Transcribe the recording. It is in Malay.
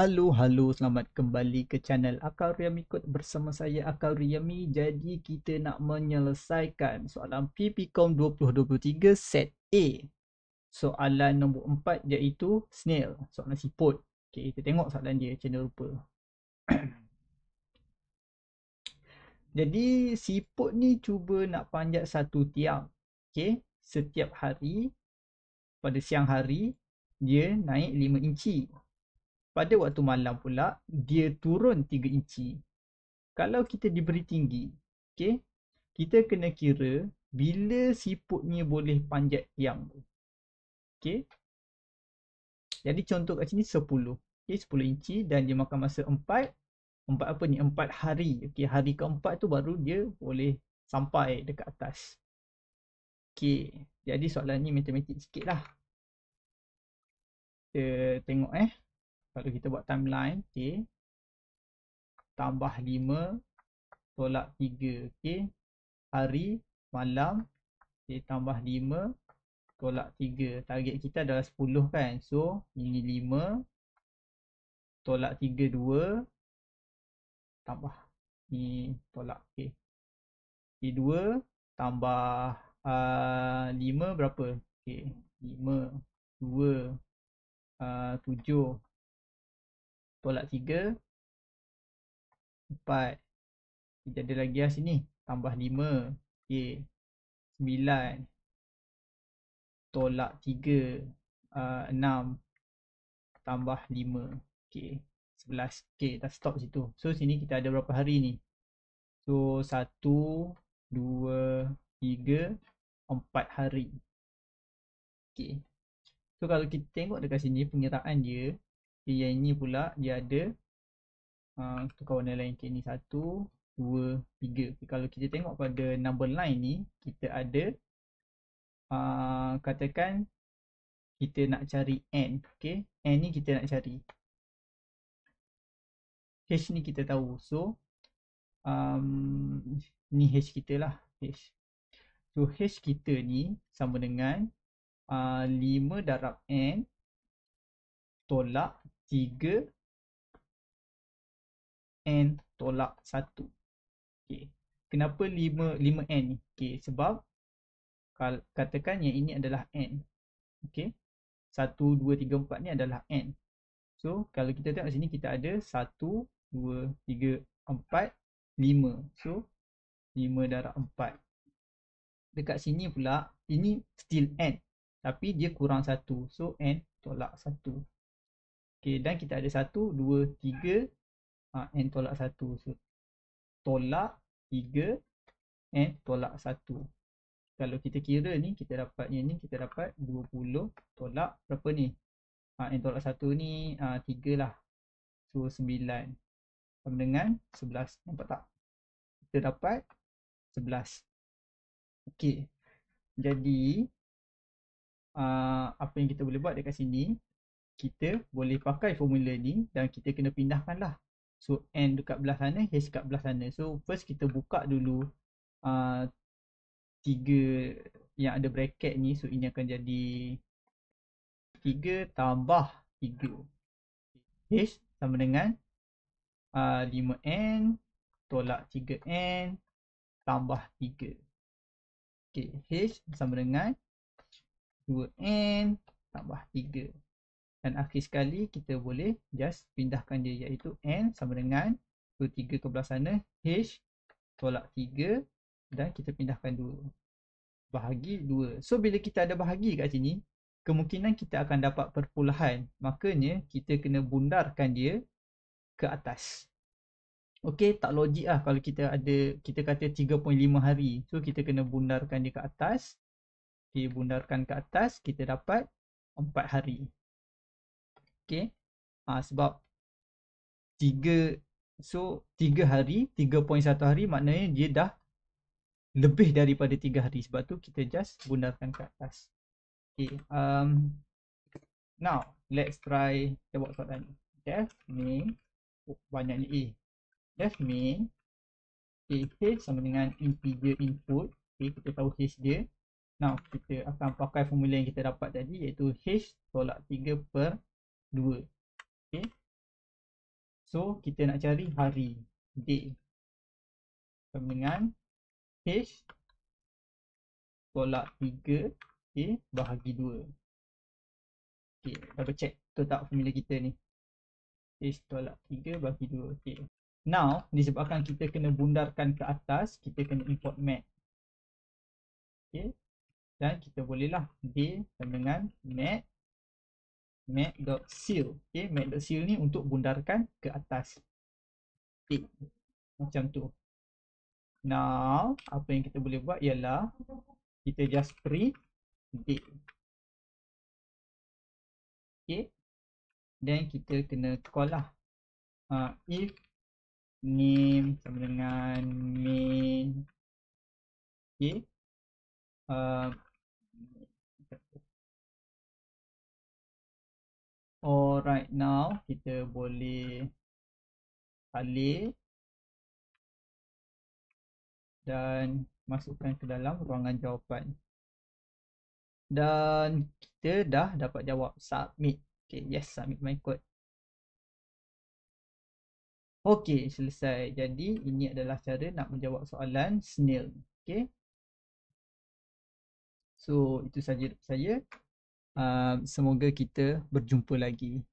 Halo, halo. Selamat kembali ke channel Akal Riami Kod bersama saya Akal Riami. Jadi kita nak menyelesaikan soalan PPCOM 2023 set A. Soalan nombor 4 iaitu snail, soalan siput. Okay, kita tengok soalan dia macam mana rupa. Jadi siput ni cuba nak panjat satu tiang. Okay, setiap hari pada siang hari dia naik 5 inci pada waktu malam pula dia turun 3 inci kalau kita diberi tinggi okey kita kena kira bila siputnya boleh panjat tiang tu okey jadi contoh kat sini 10 okey 10 inci dan dia makan masa 4 4 apa ni 4 hari okey hari keempat tu baru dia boleh sampai dekat atas okey jadi soalan ni matematik sikit kita tengok eh kalau kita buat timeline, okay? Tambah 5, tolak 3, okay? Hari, malam, okey. Tambah 5, tolak 3. Target kita adalah 10 kan. So, ini 5, tolak 3, 2. Tambah. Ni tolak, okey. Okay, 2, tambah uh, ah, 5 berapa? Okay? 5, 2, uh, tolak 3 4 kita ada lagi lah sini tambah 5 okay, 9 tolak 3 uh, 6 tambah 5 okay, 11 okey dah stop situ so sini kita ada berapa hari ni so 1 2 3 4 hari okey so kalau kita tengok dekat sini pengiraan dia yang ini pula dia ada uh, tukar warna lain ke satu dua tiga okay, kalau kita tengok pada number line ni kita ada uh, katakan kita nak cari n okey? n ni kita nak cari h ni kita tahu so um, ni h kita lah h so h kita ni sama dengan uh, 5 darab n tolak 3 n tolak 1. Okey. Kenapa 5 5 n ni? Okey, sebab katakan yang ini adalah n. Okey. 1 2 3 4 ni adalah n. So, kalau kita tengok sini kita ada 1 2 3 4 5. So, 5 darab 4. Dekat sini pula ini still n. Tapi dia kurang 1. So, n tolak 1. Okay, dan kita ada satu, dua, tiga, uh, and tolak satu. So, tolak tiga, n tolak satu. Kalau kita kira ni, kita dapat yang ni, kita dapat dua puluh tolak berapa ni? Ha, N tolak satu ni ha, 3 lah. So sembilan. sama dengan 11. Nampak tak? Kita dapat sebelas. Okay. Jadi, ha, apa yang kita boleh buat dekat sini, kita boleh pakai formula ni dan kita kena pindahkan lah so n dekat belah sana, h dekat belah sana so first kita buka dulu uh, tiga yang ada bracket ni so ini akan jadi tiga tambah tiga h sama dengan uh, lima uh, n tolak tiga n tambah tiga okay, h sama dengan dua n tambah tiga dan akhir sekali kita boleh just pindahkan dia iaitu N sama dengan 23 ke belah sana H tolak 3 dan kita pindahkan 2 bahagi 2. So bila kita ada bahagi kat sini kemungkinan kita akan dapat perpuluhan makanya kita kena bundarkan dia ke atas. Okey tak logik lah kalau kita ada kita kata 3.5 hari. So kita kena bundarkan dia ke atas. Okay, bundarkan ke atas kita dapat 4 hari okey ha, sebab tiga so tiga hari tiga satu hari maknanya dia dah lebih daripada tiga hari sebab tu kita just bundarkan ke atas okey um now let's try kita buat soalan def main oh, banyaknya a def main a h sama dengan integer input okey kita tahu h dia Now kita akan pakai formula yang kita dapat tadi iaitu h tolak 3 per 2 okay. So kita nak cari hari Day Sama dengan H Tolak 3 okay, Bahagi 2 Okay, double check Betul tak formula kita ni H tolak 3 bahagi 2 okay. Now, disebabkan kita kena bundarkan ke atas Kita kena import mat Okay Dan kita bolehlah D sama dengan mat mat.seal okay, mat.seal ni untuk bundarkan ke atas okay. macam tu now apa yang kita boleh buat ialah kita just print date okay. then kita kena call lah uh, if name sama dengan main okay. uh, Oh, right now kita boleh salin dan masukkan ke dalam ruangan jawapan. Dan kita dah dapat jawab submit. Okay, yes submit my code. Okay, selesai. Jadi ini adalah cara nak menjawab soalan snail. Okay. So itu saja saya. Ehm, semoga kita berjumpa lagi.